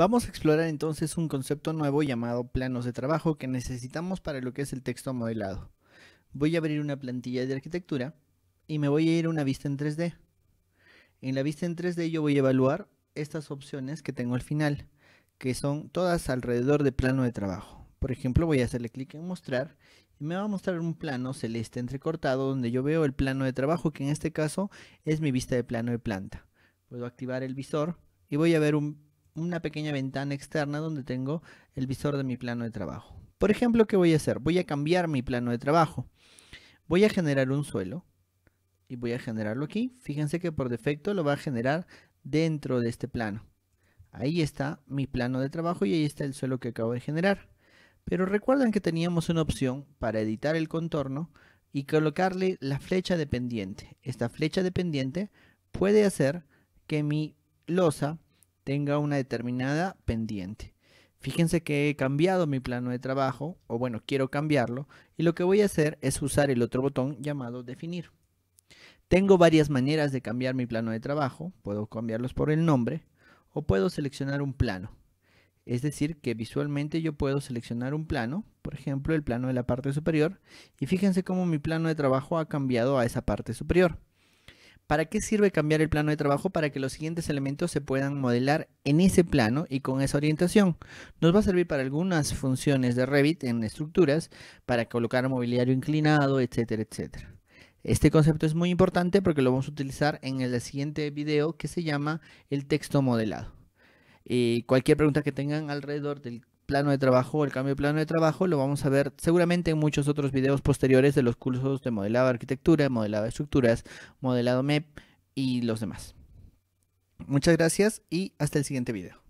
Vamos a explorar entonces un concepto nuevo llamado planos de trabajo que necesitamos para lo que es el texto modelado. Voy a abrir una plantilla de arquitectura y me voy a ir a una vista en 3D. En la vista en 3D yo voy a evaluar estas opciones que tengo al final, que son todas alrededor de plano de trabajo. Por ejemplo, voy a hacerle clic en mostrar y me va a mostrar un plano celeste entrecortado donde yo veo el plano de trabajo, que en este caso es mi vista de plano de planta. Puedo activar el visor y voy a ver un una pequeña ventana externa donde tengo el visor de mi plano de trabajo. Por ejemplo, ¿qué voy a hacer? Voy a cambiar mi plano de trabajo. Voy a generar un suelo y voy a generarlo aquí. Fíjense que por defecto lo va a generar dentro de este plano. Ahí está mi plano de trabajo y ahí está el suelo que acabo de generar. Pero recuerden que teníamos una opción para editar el contorno y colocarle la flecha de pendiente. Esta flecha de pendiente puede hacer que mi losa tenga una determinada pendiente. Fíjense que he cambiado mi plano de trabajo, o bueno, quiero cambiarlo, y lo que voy a hacer es usar el otro botón llamado definir. Tengo varias maneras de cambiar mi plano de trabajo, puedo cambiarlos por el nombre, o puedo seleccionar un plano. Es decir, que visualmente yo puedo seleccionar un plano, por ejemplo, el plano de la parte superior, y fíjense cómo mi plano de trabajo ha cambiado a esa parte superior. ¿Para qué sirve cambiar el plano de trabajo? Para que los siguientes elementos se puedan modelar en ese plano y con esa orientación. Nos va a servir para algunas funciones de Revit en estructuras, para colocar mobiliario inclinado, etcétera, etcétera. Este concepto es muy importante porque lo vamos a utilizar en el siguiente video que se llama el texto modelado. Y eh, cualquier pregunta que tengan alrededor del plano de trabajo, el cambio de plano de trabajo, lo vamos a ver seguramente en muchos otros videos posteriores de los cursos de modelado de arquitectura, modelado de estructuras, modelado MEP y los demás. Muchas gracias y hasta el siguiente video.